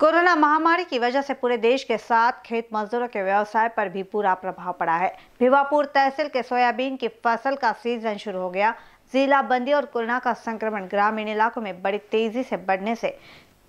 corona महामारी की वजह से पूरे देश के साथ खेत मजदूरों के व्यवसाय पर भी पूरा प्रभाव पड़ा है भिवापुर तहसील के सोयाबीन की फसल का सीजन शुरू हो गया जिला बंदी और कोरोना का संक्रमण ग्रामीण इलाकों में बड़ी तेजी से बढ़ने से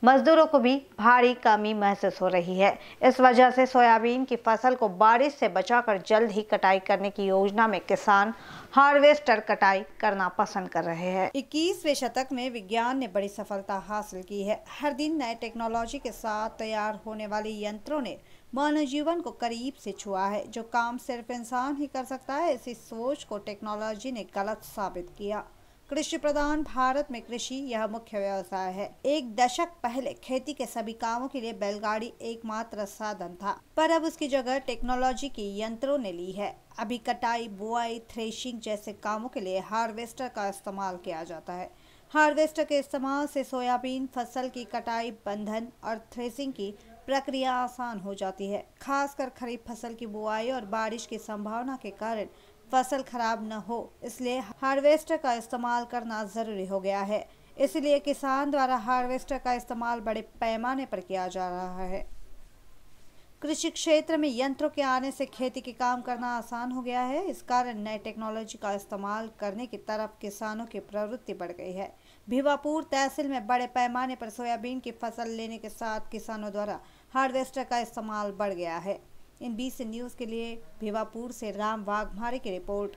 मजदूरों को भी भारी कमी महसूस हो रही है इस वजह से सोयाबीन की फसल को बारिश से बचाकर जल्द ही कटाई करने की योजना में किसान हार्वेस्टर कटाई करना पसंद कर रहे हैं इक्कीसवें शतक में विज्ञान ने बड़ी सफलता हासिल की है हर दिन नए टेक्नोलॉजी के साथ तैयार होने वाले यंत्रों ने मानव जीवन को करीब से छुआ है जो काम सिर्फ इंसान ही कर सकता है इसी सोच को टेक्नोलॉजी ने गलत साबित किया कृषि प्रधान भारत में कृषि यह मुख्य व्यवसाय है एक दशक पहले खेती के सभी कामों के लिए बैलगाड़ी एकमात्र साधन था पर अब उसकी जगह टेक्नोलॉजी की यंत्रों ने ली है अभी कटाई बुआई थ्रेशिंग जैसे कामों के लिए हार्वेस्टर का इस्तेमाल किया जाता है हार्वेस्टर के इस्तेमाल से सोयाबीन फसल की कटाई बंधन और थ्रेसिंग की प्रक्रिया आसान हो जाती है खासकर खरीफ फसल की बुआई और बारिश की संभावना के कारण फसल खराब न हो इसलिए हार्वेस्टर का इस्तेमाल करना ज़रूरी हो गया है इसलिए किसान द्वारा हार्वेस्टर का इस्तेमाल बड़े पैमाने पर किया जा रहा है कृषि क्षेत्र में यंत्रों के आने से खेती के काम करना आसान हो गया है इस कारण नए टेक्नोलॉजी का इस्तेमाल करने की तरफ किसानों की प्रवृत्ति बढ़ गई है भिवापुर तहसील में बड़े पैमाने पर सोयाबीन की फसल लेने के साथ किसानों द्वारा हार्वेस्टर का इस्तेमाल बढ़ गया है इन बीस न्यूज़ के लिए भिवापुर से राम वाघमारे की रिपोर्ट